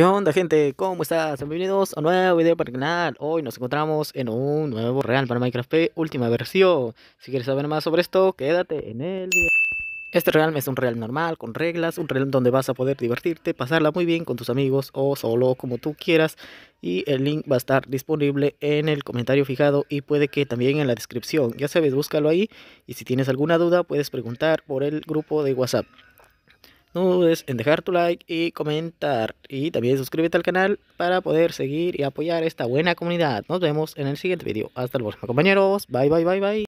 ¿Qué onda gente? ¿Cómo estás? Bienvenidos a un nuevo video para el canal Hoy nos encontramos en un nuevo real para Minecraft P, última versión Si quieres saber más sobre esto, quédate en el video Este real es un real normal, con reglas Un real donde vas a poder divertirte, pasarla muy bien con tus amigos O solo, como tú quieras Y el link va a estar disponible en el comentario fijado Y puede que también en la descripción Ya sabes, búscalo ahí Y si tienes alguna duda, puedes preguntar por el grupo de WhatsApp no dudes en dejar tu like y comentar. Y también suscríbete al canal para poder seguir y apoyar esta buena comunidad. Nos vemos en el siguiente video. Hasta el próximo, compañeros. Bye, bye, bye, bye.